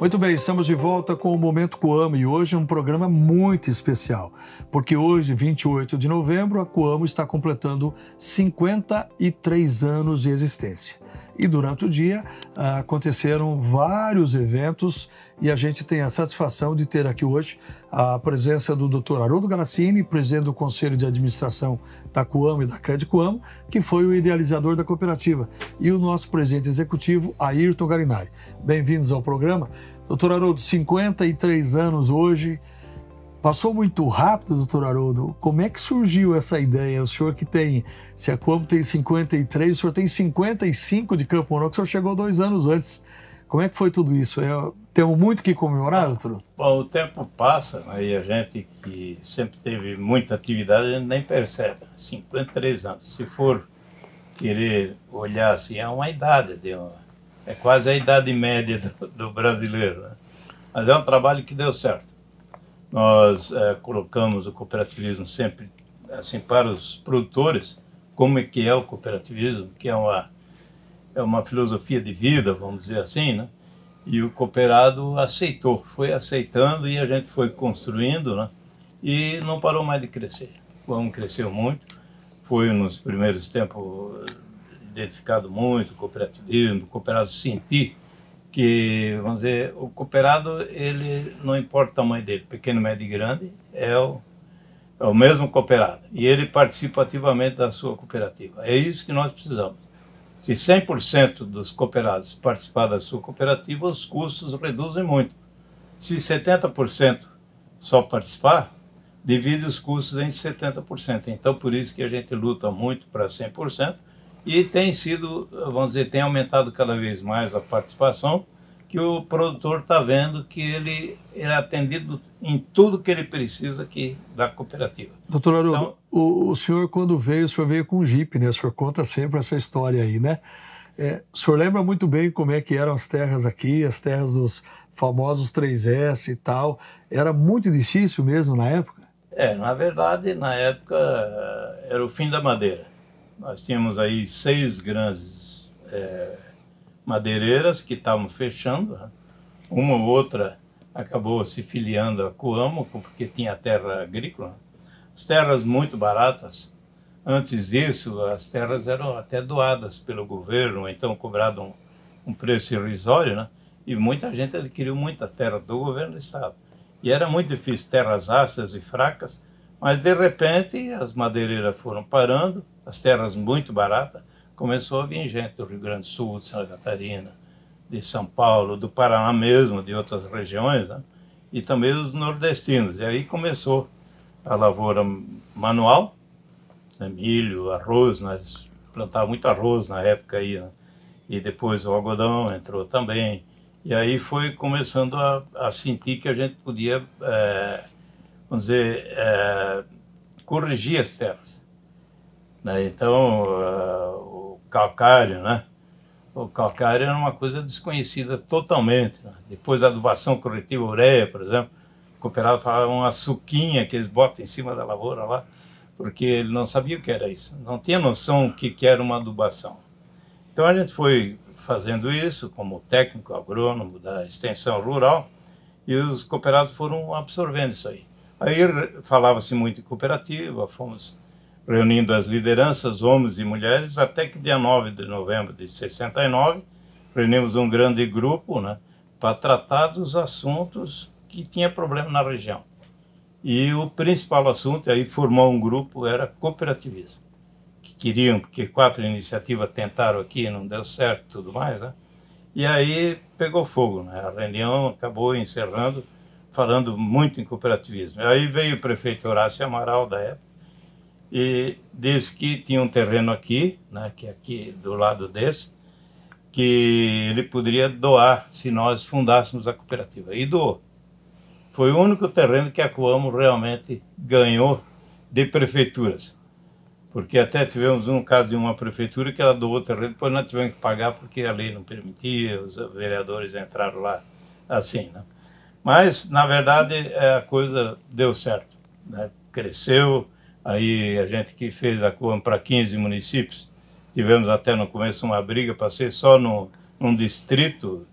Muito bem, estamos de volta com o Momento Coamo e hoje é um programa muito especial, porque hoje, 28 de novembro, a Coamo está completando 53 anos de existência. E durante o dia ah, aconteceram vários eventos e a gente tem a satisfação de ter aqui hoje a presença do Dr. Haroldo Galassini, presidente do Conselho de Administração da Coamo e da Crédito Coamo, que foi o idealizador da cooperativa, e o nosso presidente executivo, Ayrton Garinari. Bem-vindos ao programa. Dr. Haroldo, 53 anos hoje, Passou muito rápido, doutor Haroldo. Como é que surgiu essa ideia? O senhor que tem, se a Cuomo tem 53, o senhor tem 55 de Campo Mourão, que o senhor chegou dois anos antes. Como é que foi tudo isso? Eu, é, temos muito que comemorar, doutor? Bom, o tempo passa, né, e a gente que sempre teve muita atividade, a gente nem percebe. 53 anos. Se for querer olhar assim, é uma idade, de uma, né? é quase a idade média do, do brasileiro. Né? Mas é um trabalho que deu certo nós é, colocamos o cooperativismo sempre assim para os produtores como é que é o cooperativismo que é uma é uma filosofia de vida vamos dizer assim né e o cooperado aceitou foi aceitando e a gente foi construindo né e não parou mais de crescer o cresceu muito foi nos primeiros tempos identificado muito o cooperativismo o cooperado sentir que, vamos dizer, o cooperado, ele não importa o tamanho dele, pequeno, médio e grande, é o, é o mesmo cooperado. E ele participa ativamente da sua cooperativa. É isso que nós precisamos. Se 100% dos cooperados participar da sua cooperativa, os custos reduzem muito. Se 70% só participar, divide os custos em 70%. Então, por isso que a gente luta muito para 100%, e tem sido, vamos dizer, tem aumentado cada vez mais a participação, que o produtor está vendo que ele é atendido em tudo que ele precisa aqui da cooperativa. Doutor Haroldo, então, o, o, senhor quando veio, o senhor veio com o Jeep, né? O senhor conta sempre essa história aí, né? É, o senhor lembra muito bem como é que eram as terras aqui, as terras dos famosos 3S e tal. Era muito difícil mesmo na época? É, na verdade, na época era o fim da madeira. Nós tínhamos aí seis grandes é, madeireiras que estavam fechando. Né? Uma ou outra acabou se filiando a Coamo, porque tinha terra agrícola. Né? As terras muito baratas. Antes disso, as terras eram até doadas pelo governo, então cobrado um, um preço irrisório, né? e muita gente adquiriu muita terra do governo do estado. E era muito difícil, terras ácidas e fracas, mas de repente as madeireiras foram parando, as terras muito baratas, começou a vir gente do Rio Grande do Sul, de Santa Catarina, de São Paulo, do Paraná mesmo, de outras regiões, né? e também dos nordestinos. E aí começou a lavoura manual, né? milho, arroz, nós plantávamos muito arroz na época aí, né? e depois o algodão entrou também. E aí foi começando a, a sentir que a gente podia, é, vamos dizer, é, corrigir as terras. Né? Então, uh, o calcário, né? O calcário era uma coisa desconhecida totalmente. Né? Depois da adubação corretiva ureia, por exemplo, o cooperado falava uma suquinha que eles botam em cima da lavoura lá, porque ele não sabia o que era isso, não tinha noção o que, que era uma adubação. Então a gente foi fazendo isso como técnico agrônomo da extensão rural e os cooperados foram absorvendo isso aí. Aí falava-se muito em cooperativa, fomos reunindo as lideranças, homens e mulheres, até que dia 9 de novembro de 69, reunimos um grande grupo né, para tratar dos assuntos que tinha problema na região. E o principal assunto, aí formou um grupo, era cooperativismo. Que queriam, porque quatro iniciativas tentaram aqui, não deu certo e tudo mais, né? E aí pegou fogo, né? A reunião acabou encerrando, falando muito em cooperativismo. Aí veio o prefeito Horácio Amaral da época, e disse que tinha um terreno aqui, né, que é aqui do lado desse, que ele poderia doar se nós fundássemos a cooperativa. E doou. Foi o único terreno que a Coamo realmente ganhou de prefeituras. Porque até tivemos um caso de uma prefeitura que ela doou terreno, depois nós tivemos que pagar porque a lei não permitia, os vereadores entraram lá assim. Né? Mas, na verdade, é, a coisa deu certo. Né? Cresceu, Aí a gente que fez a COAM para 15 municípios, tivemos até no começo uma briga para ser só no, num distrito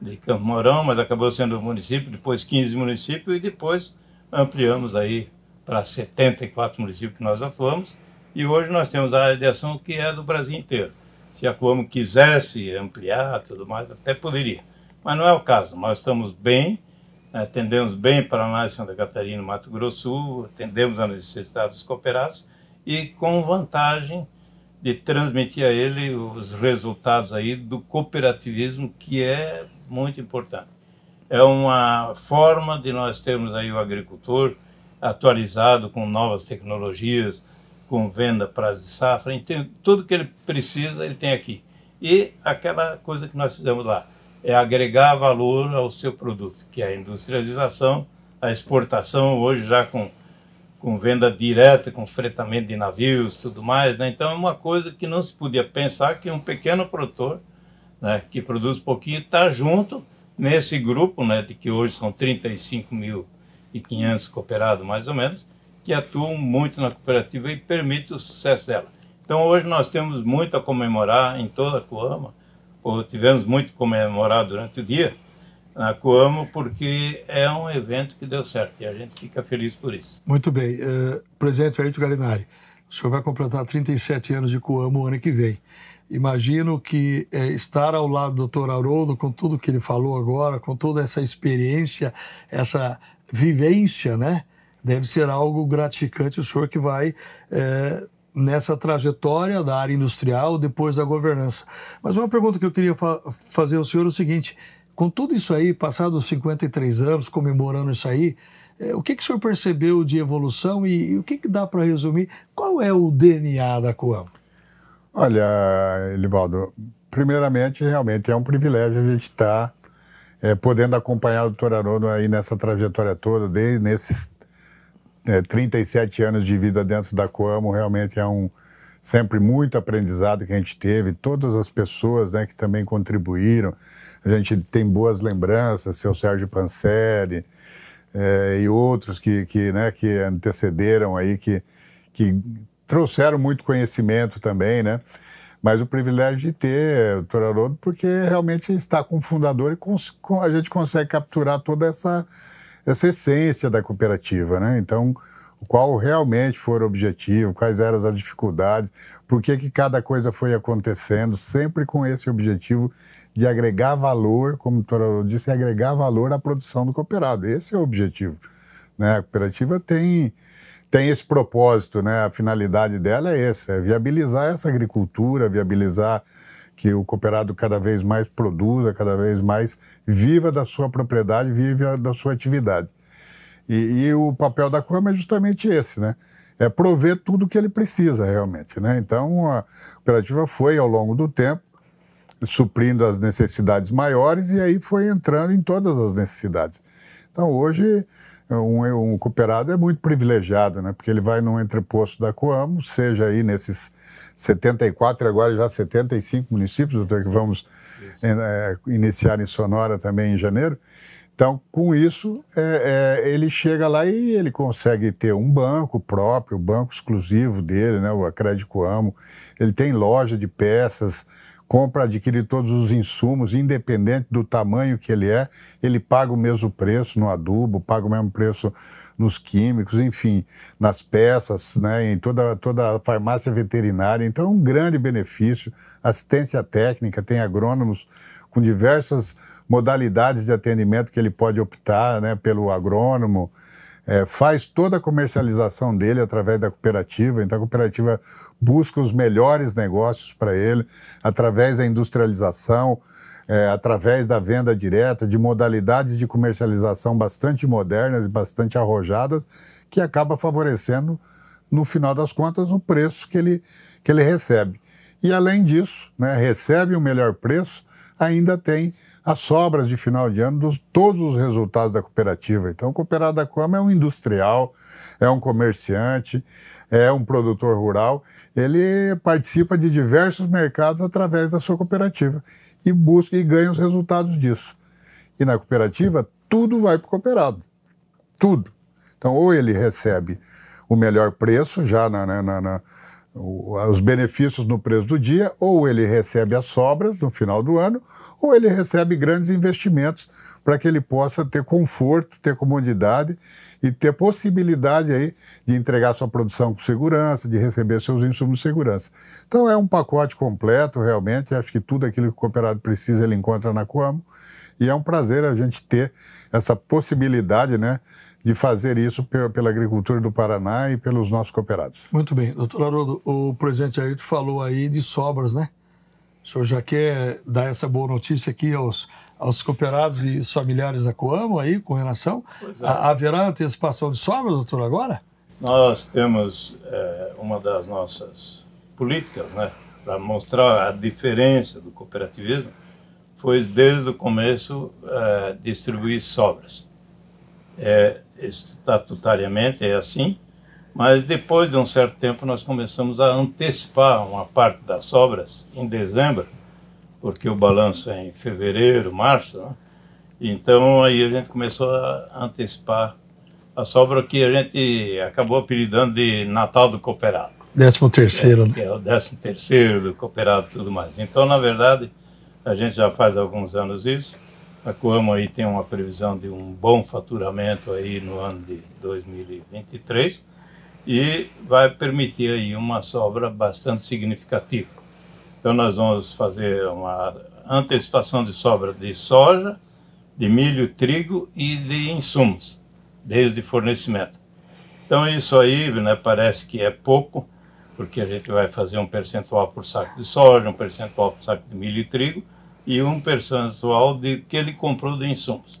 de Campo Mourão, mas acabou sendo um município, depois 15 municípios e depois ampliamos aí para 74 municípios que nós atuamos. E hoje nós temos a área de ação que é do Brasil inteiro. Se a Coamo quisesse ampliar tudo mais, até poderia. Mas não é o caso. Nós estamos bem atendemos bem Paraná e Santa Catarina, Mato Grosso Sul, atendemos a necessidade dos cooperados e com vantagem de transmitir a ele os resultados aí do cooperativismo que é muito importante. É uma forma de nós termos aí o agricultor atualizado com novas tecnologias, com venda para as safra, então, tudo que ele precisa ele tem aqui. E aquela coisa que nós fizemos lá, é agregar valor ao seu produto, que é a industrialização, a exportação, hoje já com, com venda direta, com fretamento de navios tudo mais. Né? Então, é uma coisa que não se podia pensar que um pequeno produtor, né, que produz pouquinho, está junto nesse grupo, né, de que hoje são 35.500 cooperados, mais ou menos, que atuam muito na cooperativa e permite o sucesso dela. Então, hoje nós temos muito a comemorar em toda a Coama, tivemos muito comemorar durante o dia na Coamo, porque é um evento que deu certo e a gente fica feliz por isso. Muito bem. Uh, presidente Ferito Galinari, o senhor vai completar 37 anos de Coamo ano que vem. Imagino que é, estar ao lado do Dr. Haroldo, com tudo que ele falou agora, com toda essa experiência, essa vivência, né? Deve ser algo gratificante o senhor que vai é, nessa trajetória da área industrial depois da governança. Mas uma pergunta que eu queria fa fazer ao senhor é o seguinte: com tudo isso aí, passados 53 anos comemorando isso aí, é, o que, que o senhor percebeu de evolução e, e o que, que dá para resumir? Qual é o DNA da Coam? Olha, Elivaldo, primeiramente, realmente é um privilégio a gente estar tá, é, podendo acompanhar o doutor Arono aí nessa trajetória toda, desde nesses é, 37 anos de vida dentro da Coamo realmente é um sempre muito aprendizado que a gente teve, todas as pessoas né, que também contribuíram. A gente tem boas lembranças, seu Sérgio Panseri é, e outros que, que, né, que antecederam aí, que, que trouxeram muito conhecimento também, né? Mas o privilégio de ter o porque realmente está com o fundador e a gente consegue capturar toda essa essa essência da cooperativa, né? Então, qual realmente foi o objetivo, quais eram as dificuldades, por que, que cada coisa foi acontecendo, sempre com esse objetivo de agregar valor, como o Torador disse, agregar valor à produção do cooperado. Esse é o objetivo. Né? A cooperativa tem, tem esse propósito, né? a finalidade dela é essa, é viabilizar essa agricultura, viabilizar que o cooperado cada vez mais produza, cada vez mais viva da sua propriedade, viva da sua atividade. E, e o papel da COAM é justamente esse, né? É prover tudo o que ele precisa realmente, né? Então, a cooperativa foi, ao longo do tempo, suprindo as necessidades maiores e aí foi entrando em todas as necessidades. Então, hoje, é, um, é, um, cooperado é muito privilegiado, né? Porque ele vai num entreposto da Coamo, seja aí nesses 74, agora já 75 municípios, até que vamos é, é, iniciar em Sonora também em janeiro. Então, com isso, é, é, ele chega lá e ele consegue ter um banco próprio, o banco exclusivo dele, né, o Acredito Amo. Ele tem loja de peças, compra, adquire todos os insumos, independente do tamanho que ele é, ele paga o mesmo preço no adubo, paga o mesmo preço nos químicos, enfim, nas peças, né, em toda, toda a farmácia veterinária. Então é um grande benefício. Assistência técnica, tem agrônomos com diversas modalidades de atendimento que ele pode optar né, pelo agrônomo é, faz toda a comercialização dele através da cooperativa, então a cooperativa busca os melhores negócios para ele, através da industrialização, é, através da venda direta, de modalidades de comercialização bastante modernas e bastante arrojadas, que acaba favorecendo, no final das contas, o preço que ele, que ele recebe. E além disso, né, recebe o melhor preço, ainda tem as sobras de final de ano dos todos os resultados da cooperativa. Então, o cooperado da Coama é um industrial, é um comerciante, é um produtor rural. Ele participa de diversos mercados através da sua cooperativa e busca e ganha os resultados disso. E na cooperativa, tudo vai para o cooperado. Tudo. Então, ou ele recebe o melhor preço já na, né, na, na os benefícios no preço do dia, ou ele recebe as sobras no final do ano, ou ele recebe grandes investimentos para que ele possa ter conforto, ter comodidade e ter possibilidade aí de entregar sua produção com segurança, de receber seus insumos de segurança. Então é um pacote completo, realmente. Acho que tudo aquilo que o cooperado precisa ele encontra na Coamo. E é um prazer a gente ter essa possibilidade, né? de fazer isso pela agricultura do Paraná e pelos nossos cooperados. Muito bem. Doutor Haroldo, o presidente Ayrton falou aí de sobras, né? O senhor já quer dar essa boa notícia aqui aos, aos cooperados e familiares da Coamo aí, com relação? É. A, haverá antecipação de sobras, doutor, agora? Nós temos é, uma das nossas políticas, né? Para mostrar a diferença do cooperativismo, foi desde o começo é, distribuir sobras. É, estatutariamente é assim, mas depois de um certo tempo nós começamos a antecipar uma parte das obras em dezembro, porque o balanço é em fevereiro, março, né? então aí a gente começou a antecipar a sobra que a gente acabou apelidando de Natal do Cooperado. Décimo terceiro, é, né? É o décimo terceiro do cooperado e tudo mais. Então, na verdade, a gente já faz alguns anos isso. A Coamo aí tem uma previsão de um bom faturamento aí no ano de 2023 e vai permitir aí uma sobra bastante significativa. Então nós vamos fazer uma antecipação de sobra de soja, de milho, trigo e de insumos, desde fornecimento. Então isso aí né, parece que é pouco, porque a gente vai fazer um percentual por saco de soja, um percentual por saco de milho e trigo, e um percentual de que ele comprou de insumos.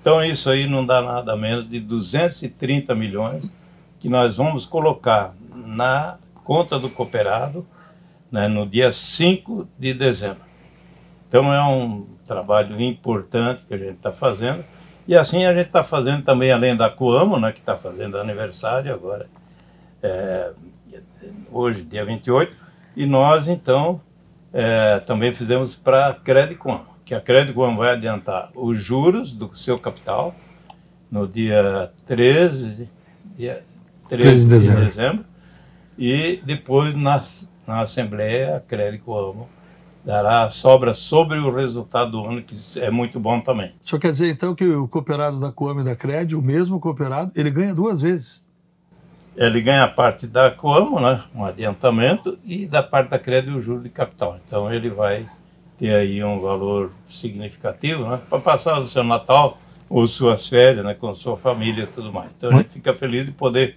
Então isso aí não dá nada menos de 230 milhões que nós vamos colocar na conta do cooperado né, no dia 5 de dezembro. Então é um trabalho importante que a gente está fazendo. E assim a gente está fazendo também, além da Coamo, né, que está fazendo aniversário agora, é, hoje, dia 28, e nós então é, também fizemos para a Credicom, que a Credicom vai adiantar os juros do seu capital no dia 13, dia 13, 13 de, dezembro. de, dezembro. e depois nas, na Assembleia a Credicom dará sobra sobre o resultado do ano, que é muito bom também. Só quer dizer então que o cooperado da Coame e da Cred, o mesmo cooperado, ele ganha duas vezes ele ganha a parte da Coamo, né, um adiantamento, e da parte da crédito o juro de capital. Então ele vai ter aí um valor significativo né, para passar o seu Natal ou suas férias né, com sua família e tudo mais. Então a gente fica feliz de poder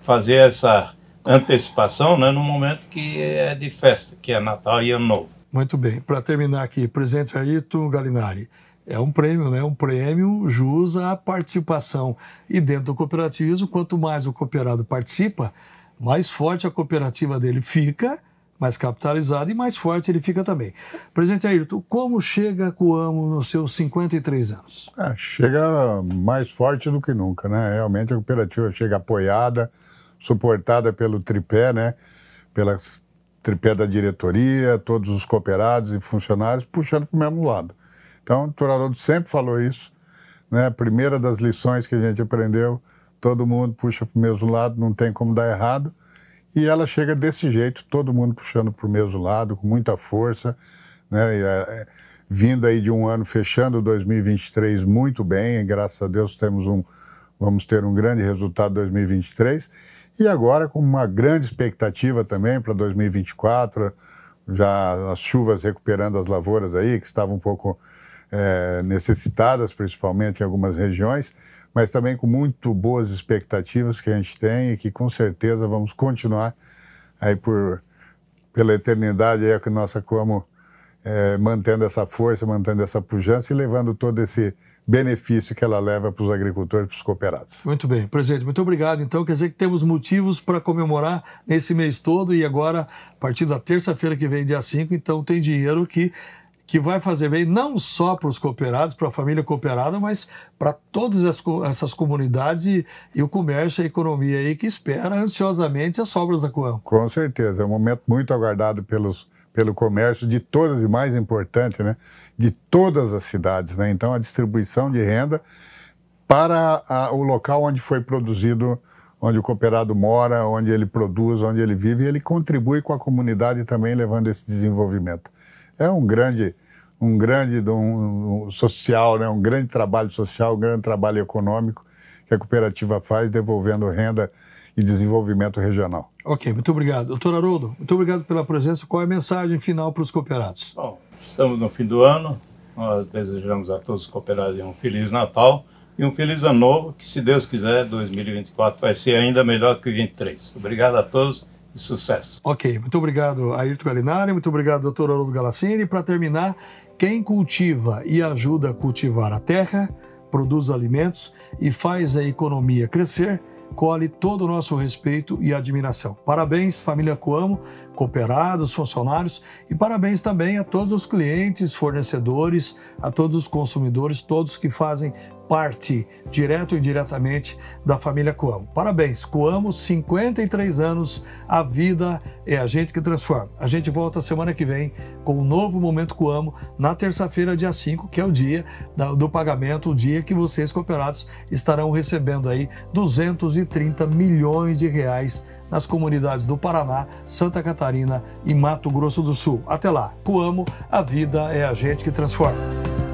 fazer essa antecipação né, no momento que é de festa, que é Natal e Ano Novo. Muito bem. Para terminar aqui, presidente Arito Galinari. É um prêmio, né? Um prêmio jus à participação. E dentro do cooperativismo, quanto mais o cooperado participa, mais forte a cooperativa dele fica, mais capitalizada e mais forte ele fica também. Presidente Ayrton, como chega a Coamo nos seus 53 anos? É, chega mais forte do que nunca, né? Realmente a cooperativa chega apoiada, suportada pelo tripé, né? Pela tripé da diretoria, todos os cooperados e funcionários puxando para o mesmo lado. Então, o Turaldo sempre falou isso. Né? primeira das lições que a gente aprendeu, todo mundo puxa para o mesmo lado, não tem como dar errado. E ela chega desse jeito, todo mundo puxando para o mesmo lado, com muita força. Né? E, é, é vindo aí de um ano, fechando 2023 muito bem, graças a Deus temos um, vamos ter um grande resultado 2023 e agora com uma grande expectativa também para 2024, já as chuvas recuperando as lavouras aí que estavam um pouco é, necessitadas, principalmente em algumas regiões, mas também com muito boas expectativas que a gente tem e que com certeza vamos continuar aí por pela eternidade aí a nossa como é, mantendo essa força, mantendo essa pujança e levando todo esse benefício que ela leva para os agricultores e para os cooperados. Muito bem, presidente, muito obrigado. Então, quer dizer que temos motivos para comemorar nesse mês todo e agora, a partir da terça-feira que vem, dia 5, então tem dinheiro que que vai fazer bem não só para os cooperados, para a família cooperada, mas para todas as, essas comunidades e, e, o comércio, a economia aí que espera ansiosamente as sobras da Coam. Com certeza, é um momento muito aguardado pelos, pelo comércio de todas, e mais importante, né, de todas as cidades. Né? Então, a distribuição de renda para a, o local onde foi produzido onde o cooperado mora, onde ele produz, onde ele vive, e ele contribui com a comunidade também levando esse desenvolvimento. É um grande, um grande um, um social, né? um grande trabalho social, um grande trabalho econômico que a cooperativa faz, devolvendo renda e desenvolvimento regional. Ok, muito obrigado. Doutor Haroldo, muito obrigado pela presença. Qual é a mensagem final para os cooperados? Bom, estamos no fim do ano, nós desejamos a todos os cooperados um Feliz Natal e um Feliz Ano Novo, que se Deus quiser, 2024 vai ser ainda melhor que 2023. Obrigado a todos de sucesso. Ok, muito obrigado, Ayrton Galinari, muito obrigado, doutor Haroldo Galassini. Para terminar, quem cultiva e ajuda a cultivar a terra, produz alimentos e faz a economia crescer, colhe todo o nosso respeito e admiração. Parabéns, família Coamo, cooperados, funcionários e parabéns também a todos os clientes, fornecedores, a todos os consumidores, todos que fazem parte, direto e indiretamente, da família Coamo. Parabéns, Coamo, 53 anos, a vida é a gente que transforma. A gente volta semana que vem com um novo Momento Coamo, na terça-feira, dia 5, que é o dia do pagamento, o dia que vocês, cooperados, estarão recebendo aí 230 milhões de reais nas comunidades do Paraná, Santa Catarina e Mato Grosso do Sul. Até lá, Coamo, a vida é a gente que transforma.